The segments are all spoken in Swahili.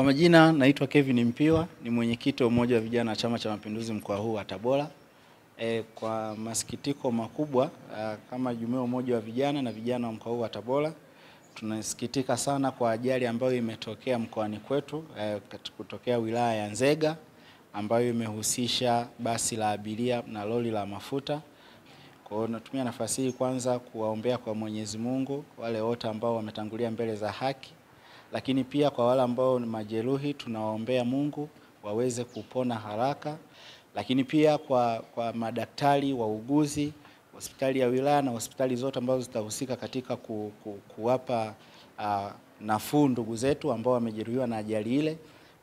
Kwa majina naitwa Kevin Mpiwa, ni mwenyekiti wa Umoja wa Vijana wa Chama cha Mapinduzi mkoa huu wa Tabora. E, kwa masikitiko makubwa a, e, kama jumuiya Umoja wa Vijana na vijana wa mkoa huu wa Tabora tunasikitika sana kwa ajali ambayo imetokea mkoani kwetu e, kutokea wilaya ya Nzega ambayo imehusisha basi la abiria na lori la mafuta. Kwa hiyo natumia nafasi hii kwanza kuwaombea kwa Mwenyezi Mungu wale wote ambao wametangulia mbele za haki lakini pia kwa wale ambao ni majeruhi tunawaombea Mungu waweze kupona haraka, lakini pia kwa, kwa madaktari, wauguzi, hospitali ya wilaya na hospitali zote ambazo zitahusika katika ku, ku, kuwapa uh, nafuu ndugu zetu ambao wamejeruhiwa na ajali ile.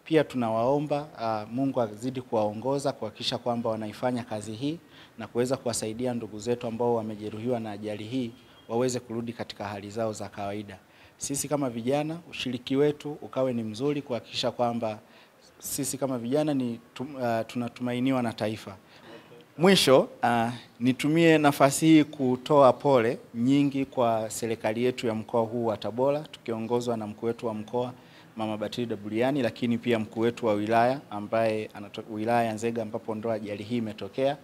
Pia tunawaomba uh, Mungu azidi kuwaongoza kuhakikisha kwamba wanaifanya kazi hii na kuweza kuwasaidia ndugu zetu ambao wamejeruhiwa na ajali hii waweze kurudi katika hali zao za kawaida sisi kama vijana ushiriki wetu ukawe ni mzuri kuhakikisha kwamba sisi kama vijana ni tum, uh, tunatumainiwa na taifa. Mwisho uh, nitumie nafasi hii kutoa pole nyingi kwa serikali yetu ya mkoa huu wa Tabora tukiongozwa na mkuu wetu wa mkoa Mama Batilda Buliani, lakini pia mkuu wetu wa wilaya ambaye anatoka wilaya ya Nzega ambapo ndo ajali hii imetokea,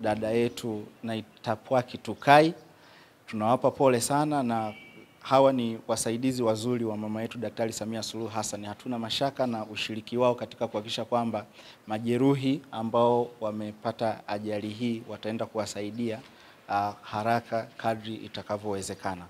dada yetu Naitapwaki Kitukai. Tunawapa pole sana na hawa ni wasaidizi wazuri wa mama yetu Daktari Samia Suluhu Hassan. Hatuna mashaka na ushiriki wao katika kuhakikisha kwamba majeruhi ambao wamepata ajali hii wataenda kuwasaidia uh, haraka kadri itakavyowezekana.